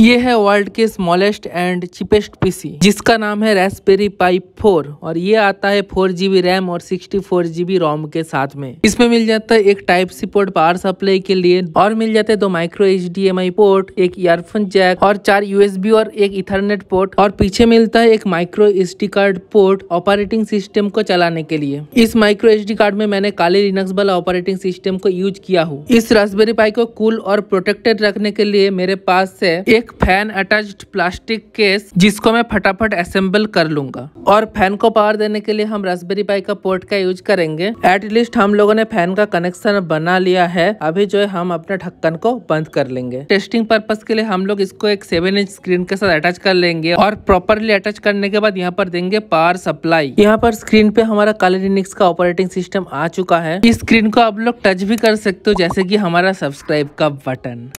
ये है वर्ल्ड के स्मॉलेस्ट एंड चिपेस्ट पीसी जिसका नाम है रेसबेरी पाइप फोर और ये आता है फोर जीबी रैम और सिक्सटी फोर जीबी रोम के साथ में इसमें मिल जाता है एक type C port power supply के लिए और मिल जाते हैं दो माइक्रो एच पोर्ट एक ईयरफोन जैक और चार यूएसबी और एक इथरनेट पोर्ट और पीछे मिलता है एक micro S card port operating system को चलाने के लिए इस माइक्रो एच कार्ड में मैंने काले लिनक्स वाला ऑपरेटिंग सिस्टम को यूज किया हूँ इस रासबेरी पाई को कूल और प्रोटेक्टेड रखने के लिए मेरे पास से एक एक फैन अटैच्ड प्लास्टिक केस जिसको मैं फटाफट असेंबल कर लूंगा और फैन को पावर देने के लिए हम रसबेरी पाई का पोर्ट का यूज करेंगे एटलीस्ट हम लोगों ने फैन का कनेक्शन बना लिया है अभी जो है हम अपने ढक्कन को बंद कर लेंगे टेस्टिंग पर्पज के लिए हम लोग इसको एक सेवन इंच स्क्रीन के साथ अटैच कर लेंगे और प्रॉपरली अटैच करने के बाद यहाँ पर देंगे पावर सप्लाई यहाँ पर स्क्रीन पे हमारा कालेनिक्स का ऑपरेटिंग सिस्टम आ चुका है इस स्क्रीन को आप लोग टच भी कर सकते हो जैसे की हमारा सब्सक्राइब का बटन